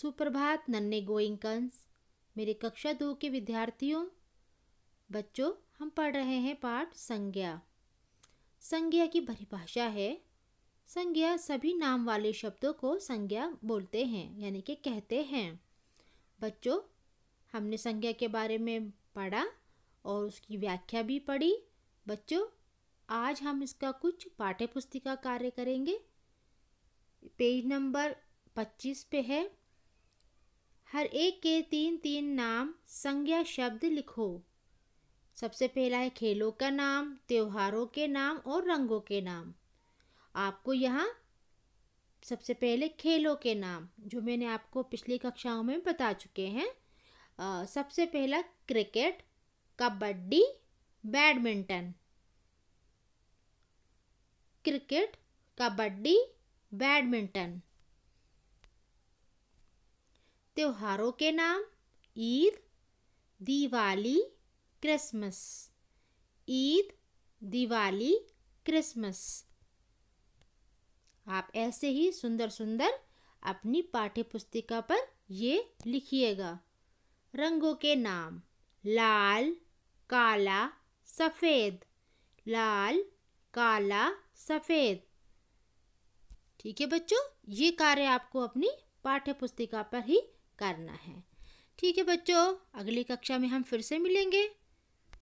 सुप्रभात नन्हे गोइंग कंस मेरे कक्षा दो के विद्यार्थियों बच्चों हम पढ़ रहे हैं पाठ संज्ञा संज्ञा की परिभाषा है संज्ञा सभी नाम वाले शब्दों को संज्ञा बोलते हैं यानी कि कहते हैं बच्चों हमने संज्ञा के बारे में पढ़ा और उसकी व्याख्या भी पढ़ी बच्चों आज हम इसका कुछ पाठ्य पुस्तिका कार्य करेंगे पेज नंबर पच्चीस पे है हर एक के तीन तीन नाम संज्ञा शब्द लिखो सबसे पहला है खेलों का नाम त्योहारों के नाम और रंगों के नाम आपको यहाँ सबसे पहले खेलों के नाम जो मैंने आपको पिछली कक्षाओं में बता चुके हैं आ, सबसे पहला cricket kabaddi badminton cricket kabaddi badminton त्योहारों के नाम ईद दिवाली क्रिसमस ईद दिवाली क्रिसमस आप ऐसे ही सुंदर सुंदर अपनी पाठ्य पुस्तिका पर ये लिखिएगा रंगों के नाम लाल काला सफ़ेद लाल काला सफ़ेद ठीक है बच्चों ये कार्य आपको अपनी पाठ्य पुस्तिका पर ही करना है ठीक है बच्चों अगली कक्षा में हम फिर से मिलेंगे